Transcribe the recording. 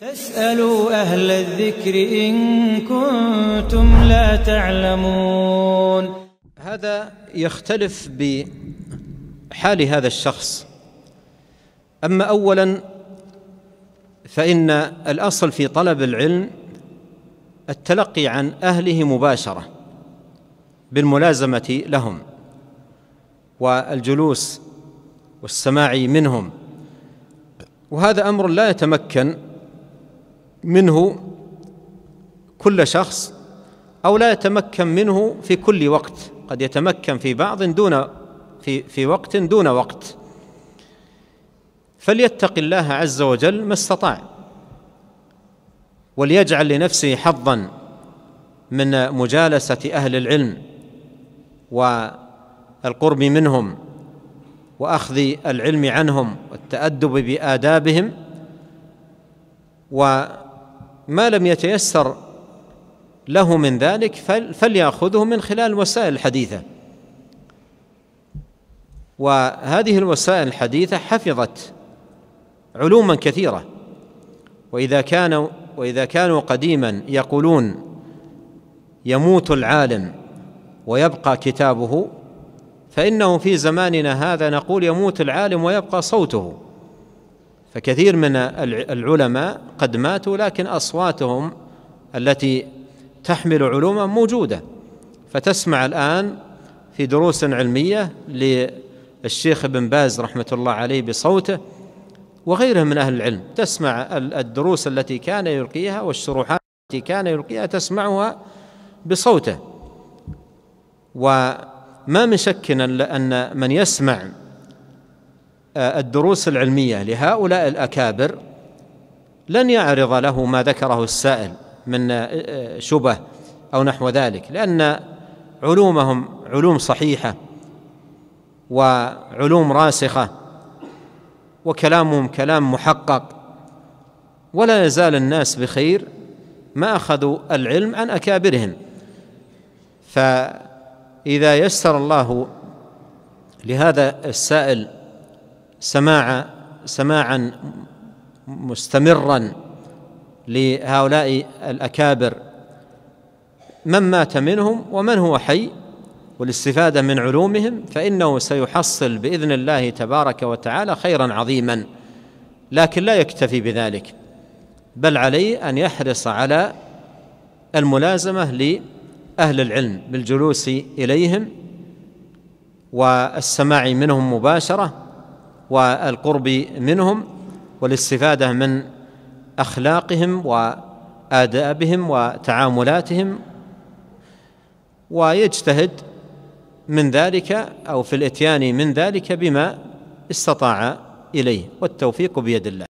فاسألوا أهل الذكر إن كنتم لا تعلمون هذا يختلف بحال هذا الشخص أما أولا فإن الأصل في طلب العلم التلقي عن أهله مباشرة بالملازمة لهم والجلوس والسماع منهم وهذا أمر لا يتمكن منه كل شخص أو لا يتمكن منه في كل وقت قد يتمكن في بعض دون في في وقت دون وقت فليتق الله عز وجل ما استطاع وليجعل لنفسه حظا من مجالسة أهل العلم والقرب منهم وأخذ العلم عنهم والتأدب بآدابهم و ما لم يتيسر له من ذلك فليأخذه من خلال الوسائل الحديثة وهذه الوسائل الحديثة حفظت علوما كثيرة وإذا كانوا وإذا كانوا قديما يقولون يموت العالم ويبقى كتابه فإنه في زماننا هذا نقول يموت العالم ويبقى صوته فكثير من العلماء قد ماتوا لكن أصواتهم التي تحمل علوما موجودة فتسمع الآن في دروس علمية للشيخ ابن باز رحمة الله عليه بصوته وغيره من أهل العلم تسمع الدروس التي كان يلقيها والشروحات التي كان يلقيها تسمعها بصوته وما من شك أن من يسمع آه، الدروس العلمية لهؤلاء الأكابر لن يعرض له ما ذكره السائل من آه، آه، شبه أو نحو ذلك لأن علومهم علوم صحيحة وعلوم راسخة وكلامهم كلام محقق ولا يزال الناس بخير ما أخذوا العلم عن أكابرهم فإذا يسر الله لهذا السائل سماع سماعا مستمرا لهؤلاء الأكابر من مات منهم ومن هو حي والاستفادة من علومهم فإنه سيحصل بإذن الله تبارك وتعالى خيرا عظيما لكن لا يكتفي بذلك بل عليه أن يحرص على الملازمة لأهل العلم بالجلوس إليهم والسماع منهم مباشرة والقرب منهم والاستفاده من اخلاقهم وادابهم وتعاملاتهم ويجتهد من ذلك او في الاتيان من ذلك بما استطاع اليه والتوفيق بيد الله